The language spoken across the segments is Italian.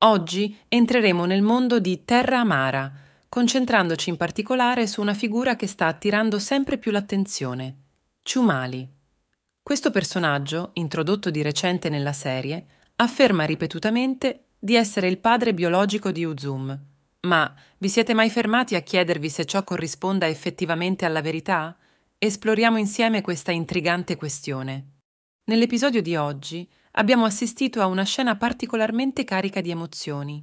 Oggi entreremo nel mondo di Terra Amara, concentrandoci in particolare su una figura che sta attirando sempre più l'attenzione, Ciumali. Questo personaggio, introdotto di recente nella serie, afferma ripetutamente di essere il padre biologico di Uzum. Ma vi siete mai fermati a chiedervi se ciò corrisponda effettivamente alla verità? Esploriamo insieme questa intrigante questione. Nell'episodio di oggi abbiamo assistito a una scena particolarmente carica di emozioni.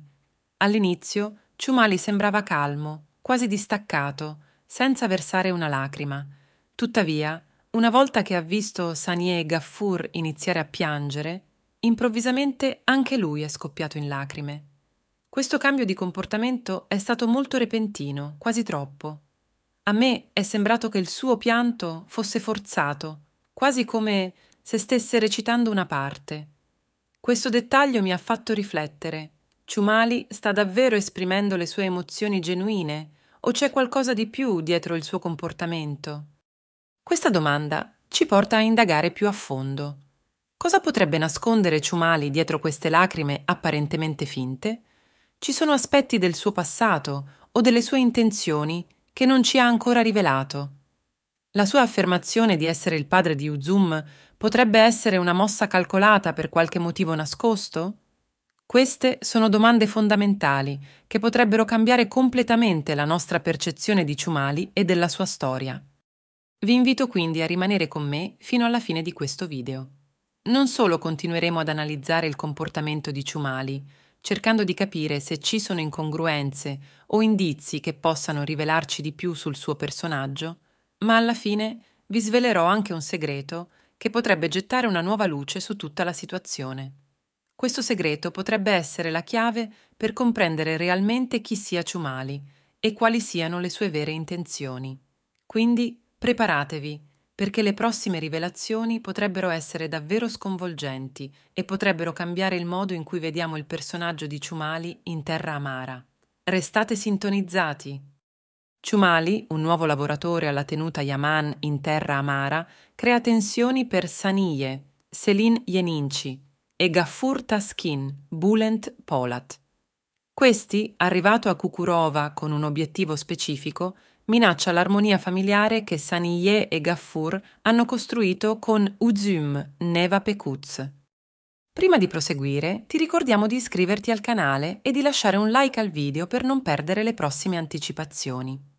All'inizio Ciumali sembrava calmo, quasi distaccato, senza versare una lacrima. Tuttavia, una volta che ha visto Sanier e Gaffur iniziare a piangere, improvvisamente anche lui è scoppiato in lacrime. Questo cambio di comportamento è stato molto repentino, quasi troppo. A me è sembrato che il suo pianto fosse forzato, quasi come se stesse recitando una parte. Questo dettaglio mi ha fatto riflettere. Ciumali sta davvero esprimendo le sue emozioni genuine o c'è qualcosa di più dietro il suo comportamento? Questa domanda ci porta a indagare più a fondo. Cosa potrebbe nascondere Ciumali dietro queste lacrime apparentemente finte? Ci sono aspetti del suo passato o delle sue intenzioni che non ci ha ancora rivelato. La sua affermazione di essere il padre di Uzum potrebbe essere una mossa calcolata per qualche motivo nascosto? Queste sono domande fondamentali che potrebbero cambiare completamente la nostra percezione di Ciumali e della sua storia. Vi invito quindi a rimanere con me fino alla fine di questo video. Non solo continueremo ad analizzare il comportamento di Ciumali, cercando di capire se ci sono incongruenze o indizi che possano rivelarci di più sul suo personaggio, ma alla fine vi svelerò anche un segreto che potrebbe gettare una nuova luce su tutta la situazione. Questo segreto potrebbe essere la chiave per comprendere realmente chi sia Ciumali e quali siano le sue vere intenzioni. Quindi preparatevi, perché le prossime rivelazioni potrebbero essere davvero sconvolgenti e potrebbero cambiare il modo in cui vediamo il personaggio di Ciumali in terra amara. Restate sintonizzati Ciumali, un nuovo lavoratore alla tenuta Yaman in terra amara, crea tensioni per Saniye, Selin Yeninci e Gaffur Taskin, Bulent Polat. Questi, arrivato a Kukurova con un obiettivo specifico, minaccia l'armonia familiare che Saniye e Gaffur hanno costruito con Uzum Neva Pekuz. Prima di proseguire, ti ricordiamo di iscriverti al canale e di lasciare un like al video per non perdere le prossime anticipazioni.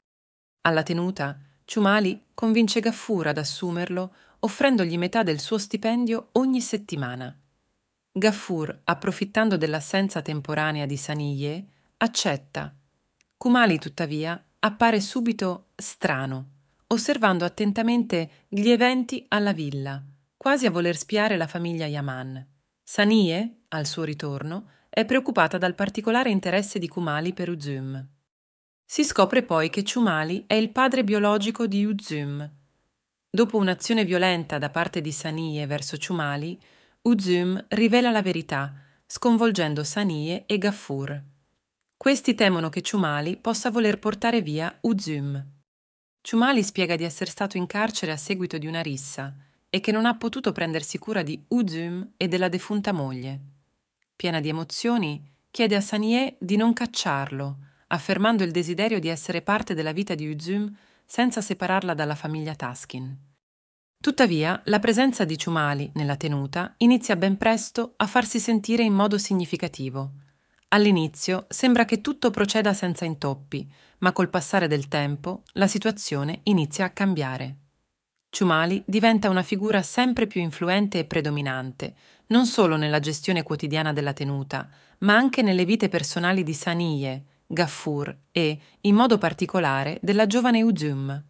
Alla tenuta, Ciumali convince Gaffura ad assumerlo offrendogli metà del suo stipendio ogni settimana. Gaffur, approfittando dell'assenza temporanea di Saniye, accetta. Kumali, tuttavia, appare subito strano, osservando attentamente gli eventi alla villa, quasi a voler spiare la famiglia Yaman. Saniye, al suo ritorno, è preoccupata dal particolare interesse di Kumali per Uzum. Si scopre poi che Ciumali è il padre biologico di Uzum. Dopo un'azione violenta da parte di Sanie verso Ciumali, Uzum rivela la verità, sconvolgendo Sanie e Gaffur. Questi temono che Ciumali possa voler portare via Uzum. Ciumali spiega di essere stato in carcere a seguito di una rissa e che non ha potuto prendersi cura di Uzum e della defunta moglie. Piena di emozioni, chiede a Sanie di non cacciarlo, affermando il desiderio di essere parte della vita di Uzum senza separarla dalla famiglia Taskin. Tuttavia, la presenza di Ciumali nella tenuta inizia ben presto a farsi sentire in modo significativo. All'inizio sembra che tutto proceda senza intoppi, ma col passare del tempo la situazione inizia a cambiare. Ciumali diventa una figura sempre più influente e predominante, non solo nella gestione quotidiana della tenuta, ma anche nelle vite personali di Saniye, Gaffur e, in modo particolare, della giovane Uzum.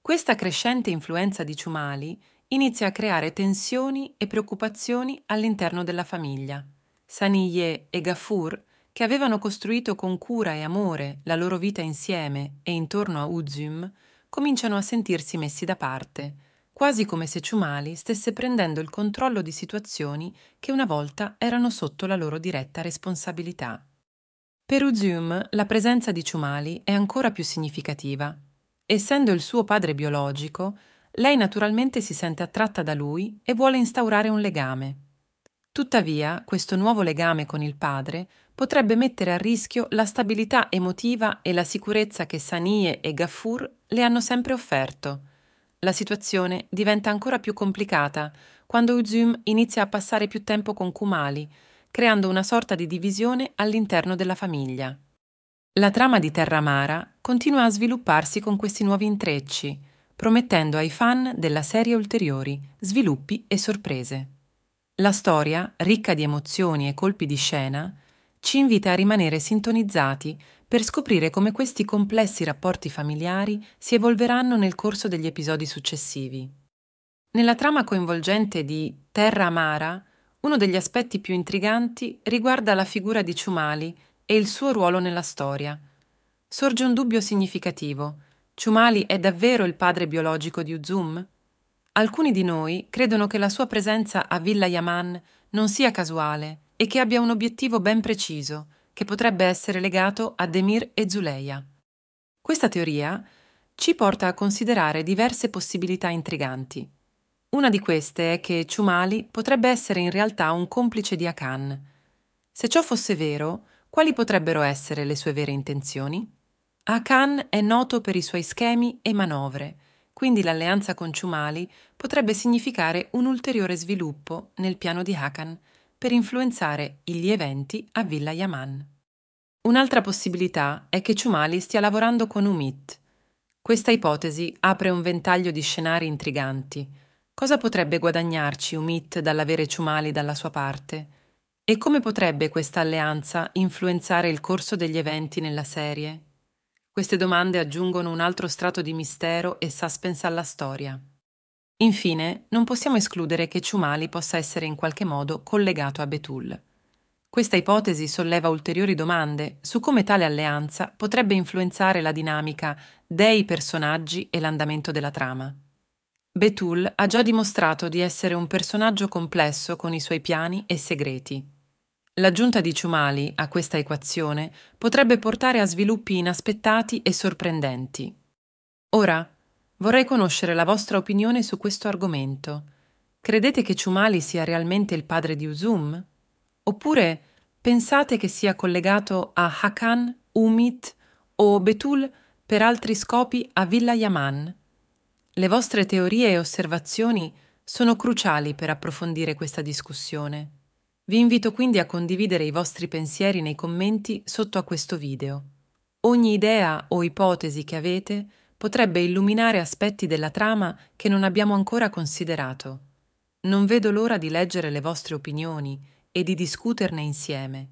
Questa crescente influenza di Ciumali inizia a creare tensioni e preoccupazioni all'interno della famiglia. Saniye e Gaffur, che avevano costruito con cura e amore la loro vita insieme e intorno a Uzum, cominciano a sentirsi messi da parte, quasi come se Ciumali stesse prendendo il controllo di situazioni che una volta erano sotto la loro diretta responsabilità. Per Uzum la presenza di Ciumali è ancora più significativa. Essendo il suo padre biologico, lei naturalmente si sente attratta da lui e vuole instaurare un legame. Tuttavia, questo nuovo legame con il padre potrebbe mettere a rischio la stabilità emotiva e la sicurezza che Sanie e Gaffur le hanno sempre offerto. La situazione diventa ancora più complicata quando Uzum inizia a passare più tempo con Kumali, creando una sorta di divisione all'interno della famiglia. La trama di Terra Amara continua a svilupparsi con questi nuovi intrecci, promettendo ai fan della serie ulteriori sviluppi e sorprese. La storia, ricca di emozioni e colpi di scena, ci invita a rimanere sintonizzati per scoprire come questi complessi rapporti familiari si evolveranno nel corso degli episodi successivi. Nella trama coinvolgente di Terra Amara uno degli aspetti più intriganti riguarda la figura di Ciumali e il suo ruolo nella storia. Sorge un dubbio significativo. Ciumali è davvero il padre biologico di Uzum? Alcuni di noi credono che la sua presenza a Villa Yaman non sia casuale e che abbia un obiettivo ben preciso, che potrebbe essere legato a Demir e Zuleia. Questa teoria ci porta a considerare diverse possibilità intriganti. Una di queste è che Ciumali potrebbe essere in realtà un complice di Akan. Se ciò fosse vero, quali potrebbero essere le sue vere intenzioni? Akan è noto per i suoi schemi e manovre, quindi l'alleanza con Ciumali potrebbe significare un ulteriore sviluppo nel piano di Hakan per influenzare gli eventi a Villa Yaman. Un'altra possibilità è che Ciumali stia lavorando con Umit. Questa ipotesi apre un ventaglio di scenari intriganti, Cosa potrebbe guadagnarci Umit dall'avere Ciumali dalla sua parte? E come potrebbe questa alleanza influenzare il corso degli eventi nella serie? Queste domande aggiungono un altro strato di mistero e suspense alla storia. Infine, non possiamo escludere che Ciumali possa essere in qualche modo collegato a Betul. Questa ipotesi solleva ulteriori domande su come tale alleanza potrebbe influenzare la dinamica dei personaggi e l'andamento della trama. Betul ha già dimostrato di essere un personaggio complesso con i suoi piani e segreti. L'aggiunta di Ciumali a questa equazione potrebbe portare a sviluppi inaspettati e sorprendenti. Ora, vorrei conoscere la vostra opinione su questo argomento. Credete che Ciumali sia realmente il padre di Uzum? Oppure pensate che sia collegato a Hakan, Umit o Betul per altri scopi a Villa Yaman? Le vostre teorie e osservazioni sono cruciali per approfondire questa discussione. Vi invito quindi a condividere i vostri pensieri nei commenti sotto a questo video. Ogni idea o ipotesi che avete potrebbe illuminare aspetti della trama che non abbiamo ancora considerato. Non vedo l'ora di leggere le vostre opinioni e di discuterne insieme.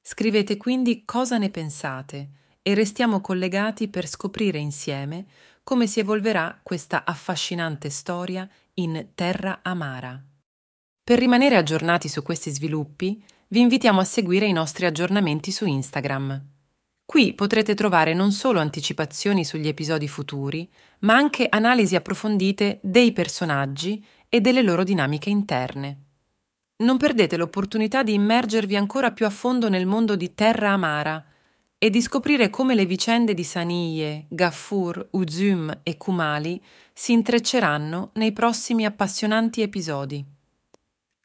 Scrivete quindi cosa ne pensate e restiamo collegati per scoprire insieme come si evolverà questa affascinante storia in Terra Amara. Per rimanere aggiornati su questi sviluppi, vi invitiamo a seguire i nostri aggiornamenti su Instagram. Qui potrete trovare non solo anticipazioni sugli episodi futuri, ma anche analisi approfondite dei personaggi e delle loro dinamiche interne. Non perdete l'opportunità di immergervi ancora più a fondo nel mondo di Terra Amara, e di scoprire come le vicende di Saniye, Gaffur, Uzum e Kumali si intrecceranno nei prossimi appassionanti episodi.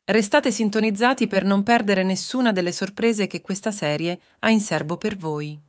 Restate sintonizzati per non perdere nessuna delle sorprese che questa serie ha in serbo per voi.